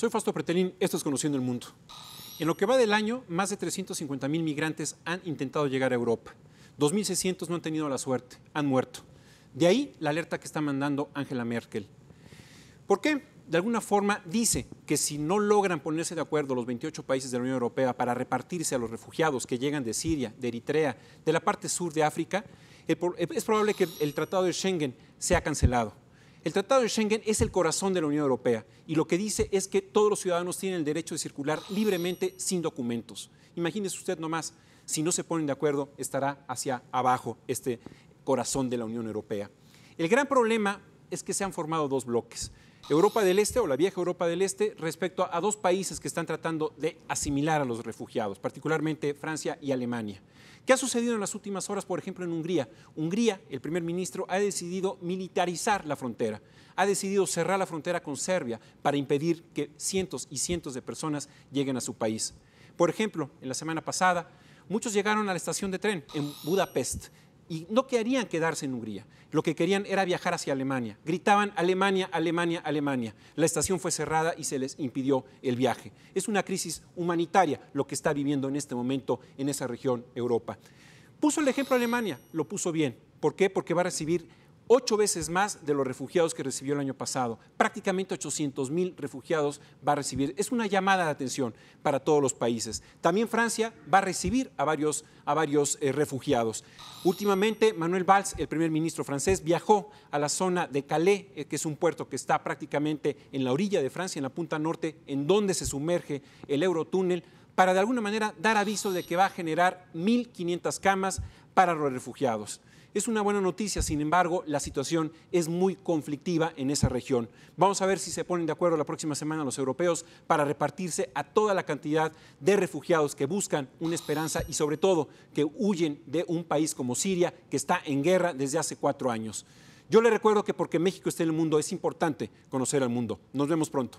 Soy Fausto Pretelín, esto es Conociendo el Mundo. En lo que va del año, más de 350 mil migrantes han intentado llegar a Europa. 2.600 no han tenido la suerte, han muerto. De ahí la alerta que está mandando Angela Merkel. ¿Por qué? De alguna forma dice que si no logran ponerse de acuerdo los 28 países de la Unión Europea para repartirse a los refugiados que llegan de Siria, de Eritrea, de la parte sur de África, es probable que el Tratado de Schengen sea cancelado. El Tratado de Schengen es el corazón de la Unión Europea y lo que dice es que todos los ciudadanos tienen el derecho de circular libremente sin documentos. Imagínese usted nomás, si no se ponen de acuerdo, estará hacia abajo este corazón de la Unión Europea. El gran problema es que se han formado dos bloques. Europa del Este o la vieja Europa del Este respecto a, dos países que están tratando de asimilar a los refugiados, particularmente Francia y Alemania. ¿Qué ha sucedido en las últimas horas, por ejemplo, en Hungría? Hungría, el primer ministro, ha decidido militarizar la frontera, ha decidido cerrar la frontera con Serbia para impedir que cientos y cientos de personas lleguen a su país. Por ejemplo, en la semana pasada, muchos llegaron a la estación de tren en Budapest y no querían quedarse en Hungría. Lo que querían era viajar hacia Alemania. Gritaban Alemania, Alemania, Alemania. La estación fue cerrada y se les impidió el viaje. Es una crisis humanitaria lo que está viviendo en este momento en esa región Europa. Puso el ejemplo Alemania, lo puso bien. ¿Por qué? Porque va a recibir ocho veces más de los refugiados que recibió el año pasado. Prácticamente 800 mil refugiados va a recibir. Es una llamada de atención para todos los países. También Francia va a recibir a varios, a varios eh, refugiados. Últimamente, Manuel Valls, el primer ministro francés, viajó a la zona de Calais, eh, que es un puerto que está prácticamente en la orilla de Francia, en la punta norte, en donde se sumerge el Eurotúnel para de alguna manera dar aviso de que va a generar 1.500 camas para los refugiados. Es una buena noticia, sin embargo, la situación es muy conflictiva en esa región. Vamos a ver si se ponen de acuerdo la próxima semana los europeos para repartirse a toda la cantidad de refugiados que buscan una esperanza y sobre todo que huyen de un país como Siria que está en guerra desde hace cuatro años. Yo le recuerdo que porque México está en el mundo es importante conocer al mundo. Nos vemos pronto.